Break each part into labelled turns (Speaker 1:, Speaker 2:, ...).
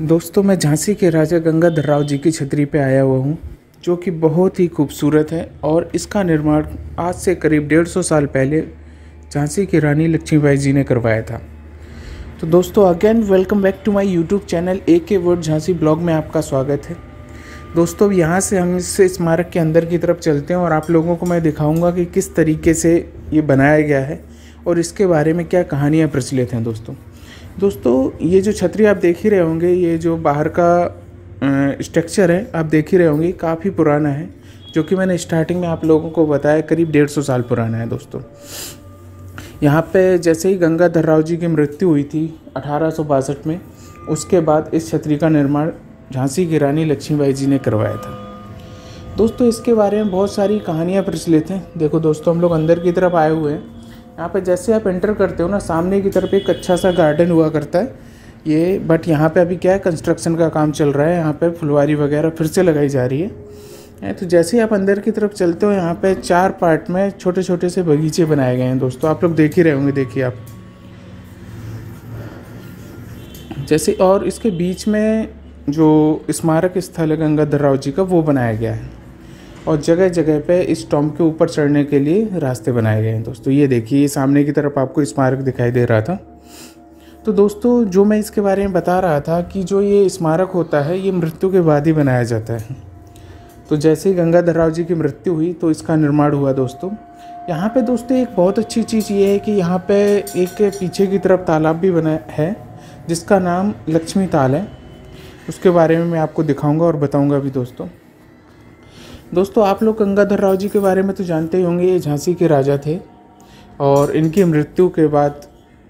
Speaker 1: दोस्तों मैं झांसी के राजा गंगाधर राव जी की छतरी पे आया हुआ हूँ जो कि बहुत ही खूबसूरत है और इसका निर्माण आज से करीब डेढ़ सौ साल पहले झांसी की रानी लक्ष्मीबाई जी ने करवाया था तो दोस्तों again welcome back to my YouTube channel A K word Jhansi blog में आपका स्वागत है दोस्तों यहाँ से हम इस स्मारक के अंदर की तरफ चलते हैं और आप लोगों को मैं दिखाऊँगा कि किस तरीके से ये बनाया गया है और इसके बारे में क्या कहानियाँ प्रचलित हैं दोस्तों दोस्तों ये जो छतरी आप देख ही रहे होंगे ये जो बाहर का स्ट्रक्चर है आप देख ही रहे होंगे काफ़ी पुराना है जो कि मैंने स्टार्टिंग में आप लोगों को बताया करीब डेढ़ सौ साल पुराना है दोस्तों यहाँ पे जैसे ही गंगाधर राव जी की मृत्यु हुई थी अठारह में उसके बाद इस छतरी का निर्माण झांसी की रानी लक्ष्मीबाई जी ने करवाया था दोस्तों इसके बारे में बहुत सारी कहानियाँ प्रचलित हैं देखो दोस्तों हम लोग अंदर की तरफ आए हुए हैं यहाँ पे जैसे आप एंटर करते हो ना सामने की तरफ एक अच्छा सा गार्डन हुआ करता है ये बट यहाँ पे अभी क्या है कंस्ट्रक्शन का काम चल रहा है यहाँ पे फुलवारी वगैरह फिर से लगाई जा रही है तो जैसे ही आप अंदर की तरफ चलते हो यहाँ पे चार पार्ट में छोटे छोटे से बगीचे बनाए गए हैं दोस्तों आप लोग देख ही रहे होंगे देखिए आप जैसे और इसके बीच में जो स्मारक स्थल है गंगाधर राव जी का वो बनाया गया है और जगह जगह पे इस टॉम्प के ऊपर चढ़ने के लिए रास्ते बनाए गए हैं दोस्तों तो ये देखिए सामने की तरफ आपको स्मारक दिखाई दे रहा था तो दोस्तों जो मैं इसके बारे में बता रहा था कि जो ये स्मारक होता है ये मृत्यु के बाद ही बनाया जाता है तो जैसे ही गंगाधर राव जी की मृत्यु हुई तो इसका निर्माण हुआ दोस्तों यहाँ पे दोस्तों एक बहुत अच्छी चीज़ ये है कि यहाँ पे एक पीछे की तरफ तालाब भी बना है जिसका नाम लक्ष्मी ताल है उसके बारे में मैं आपको दिखाऊंगा और बताऊंगा भी दोस्तों दोस्तों आप लोग गंगाधर राव जी के बारे में तो जानते ही होंगे ये झांसी के राजा थे और इनकी मृत्यु के बाद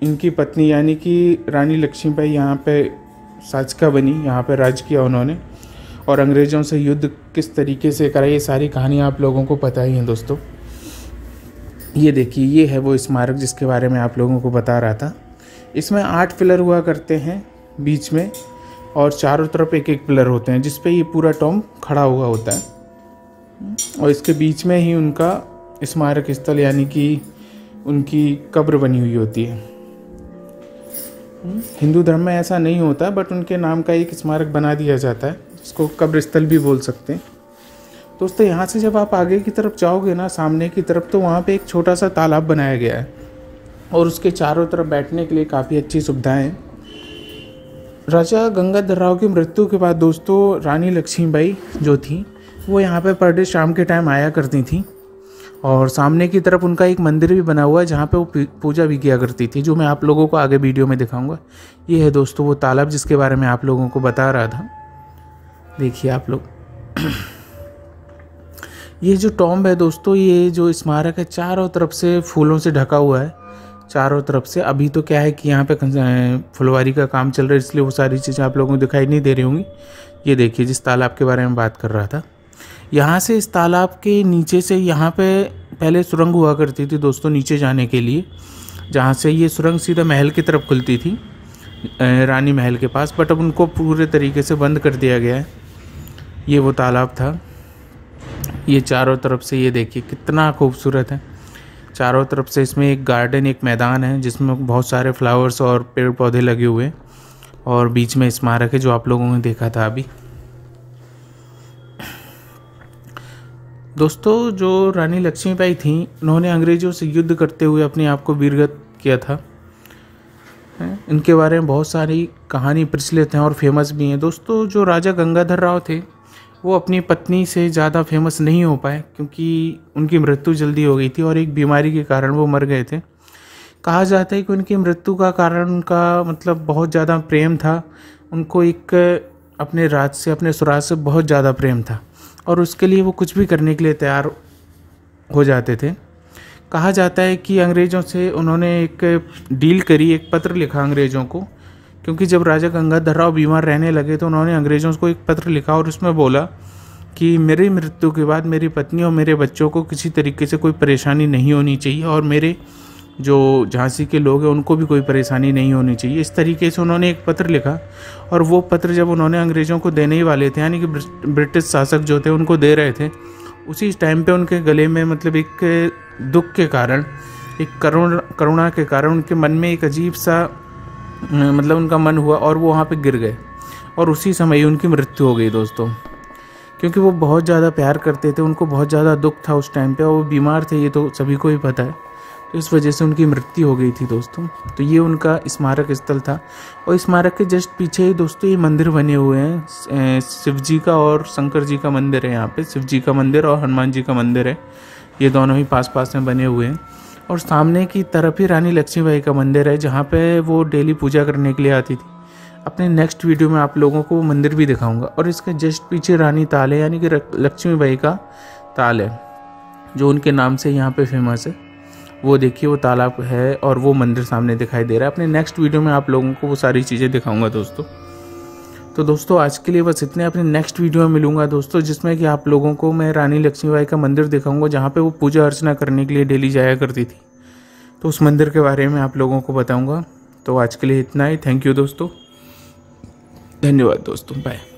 Speaker 1: इनकी पत्नी यानी कि रानी लक्ष्मीबाई यहाँ पे साचिका बनी यहाँ पे राज किया उन्होंने और अंग्रेज़ों से युद्ध किस तरीके से करा ये सारी कहानियाँ आप लोगों को पता ही हैं दोस्तों ये देखिए ये है वो स्मारक जिसके बारे में आप लोगों को बता रहा था इसमें आठ पिलर हुआ करते हैं बीच में और चारों तरफ एक एक पिलर होते हैं जिसपे ये पूरा टॉम खड़ा हुआ होता है और इसके बीच में ही उनका स्मारक स्थल यानी कि उनकी कब्र बनी हुई होती है हिंदू धर्म में ऐसा नहीं होता बट उनके नाम का एक स्मारक बना दिया जाता है जिसको कब्र स्थल भी बोल सकते हैं दोस्तों यहाँ से जब आप आगे की तरफ जाओगे ना सामने की तरफ तो वहाँ पे एक छोटा सा तालाब बनाया गया है और उसके चारों तरफ बैठने के लिए काफ़ी अच्छी सुविधाएं राजा गंगाधर राव की मृत्यु के बाद दोस्तों रानी लक्ष्मीबाई जो थी वो यहाँ पे पर डे शाम के टाइम आया करती थी और सामने की तरफ उनका एक मंदिर भी बना हुआ है जहाँ पे वो पूजा भी किया करती थी जो मैं आप लोगों को आगे वीडियो में दिखाऊंगा ये है दोस्तों वो तालाब जिसके बारे में आप लोगों को बता रहा था देखिए आप लोग ये जो टॉम्ब है दोस्तों ये जो स्मारक है चारों तरफ से फूलों से ढका हुआ है चारों तरफ से अभी तो क्या है कि यहाँ पे फुलवारी का काम चल रहा है इसलिए वो सारी चीज़ें आप लोगों को दिखाई नहीं दे रही होंगी ये देखिए जिस तालाब के बारे में बात कर रहा था यहाँ से इस तालाब के नीचे से यहाँ पे पहले सुरंग हुआ करती थी दोस्तों नीचे जाने के लिए जहाँ से ये सुरंग सीधा महल की तरफ खुलती थी रानी महल के पास बट अब उनको पूरे तरीके से बंद कर दिया गया है ये वो तालाब था ये चारों तरफ से ये देखिए कितना खूबसूरत है चारों तरफ से इसमें एक गार्डन एक मैदान है जिसमें बहुत सारे फ्लावर्स और पेड़ पौधे लगे हुए हैं और बीच में स्मारक है जो आप लोगों ने देखा था अभी दोस्तों जो रानी लक्ष्मीबाई थी उन्होंने अंग्रेज़ों से युद्ध करते हुए अपने आप को वीरगत किया था इनके बारे में बहुत सारी कहानी प्रचलित हैं और फेमस भी हैं दोस्तों जो राजा गंगाधर राव थे वो अपनी पत्नी से ज़्यादा फेमस नहीं हो पाए क्योंकि उनकी मृत्यु जल्दी हो गई थी और एक बीमारी के कारण वो मर गए थे कहा जाता है कि उनकी मृत्यु का कारण उनका मतलब बहुत ज़्यादा प्रेम था उनको एक अपने राज से अपने सुराज से बहुत ज़्यादा प्रेम था और उसके लिए वो कुछ भी करने के लिए तैयार हो जाते थे कहा जाता है कि अंग्रेज़ों से उन्होंने एक डील करी एक पत्र लिखा अंग्रेज़ों को क्योंकि जब राजा गंगाधर राव बीमार रहने लगे तो उन्होंने अंग्रेज़ों को एक पत्र लिखा और उसमें बोला कि मेरी मृत्यु के बाद मेरी पत्नी और मेरे बच्चों को किसी तरीके से कोई परेशानी नहीं होनी चाहिए और मेरे जो झांसी के लोग हैं उनको भी कोई परेशानी नहीं होनी चाहिए इस तरीके से उन्होंने एक पत्र लिखा और वो पत्र जब उन्होंने अंग्रेज़ों को देने ही वाले थे यानी कि ब्रिटिश शासक जो थे उनको दे रहे थे उसी टाइम पे उनके गले में मतलब एक दुख के कारण एक करुण करुणा के कारण उनके मन में एक अजीब सा मतलब उनका मन हुआ और वो वहाँ पर गिर गए और उसी समय उनकी मृत्यु हो गई दोस्तों क्योंकि वो बहुत ज़्यादा प्यार करते थे उनको बहुत ज़्यादा दुख था उस टाइम पे और वो बीमार थे ये तो सभी को ही पता है तो इस वजह से उनकी मृत्यु हो गई थी दोस्तों तो ये उनका स्मारक स्थल था और स्मारक के जस्ट पीछे ही दोस्तों ये मंदिर बने हुए हैं शिव जी का और शंकर जी का मंदिर है यहाँ पे शिव जी का मंदिर और हनुमान जी का मंदिर है ये दोनों ही पास पास में बने हुए हैं और सामने की तरफ ही रानी लक्ष्मीबाई का मंदिर है जहाँ पे वो डेली पूजा करने के लिए आती थी अपने नेक्स्ट वीडियो में आप लोगों को वो मंदिर भी दिखाऊंगा और इसके जस्ट पीछे रानी ताल है यानी कि लक्ष्मीबाई का ताल है जो उनके नाम से यहाँ पे फेमस है वो देखिए वो तालाब है और वो मंदिर सामने दिखाई दे रहा है अपने नेक्स्ट वीडियो में आप लोगों को वो सारी चीज़ें दिखाऊंगा दोस्तों तो दोस्तों आज के लिए बस इतने अपने नेक्स्ट वीडियो में मिलूंगा दोस्तों जिसमें कि आप लोगों को मैं रानी लक्ष्मीबाई का मंदिर दिखाऊंगा जहाँ पे वो पूजा अर्चना करने के लिए डेली जाया करती थी तो उस मंदिर के बारे में आप लोगों को बताऊँगा तो आज के लिए इतना ही थैंक यू दोस्तों धन्यवाद दोस्तों बाय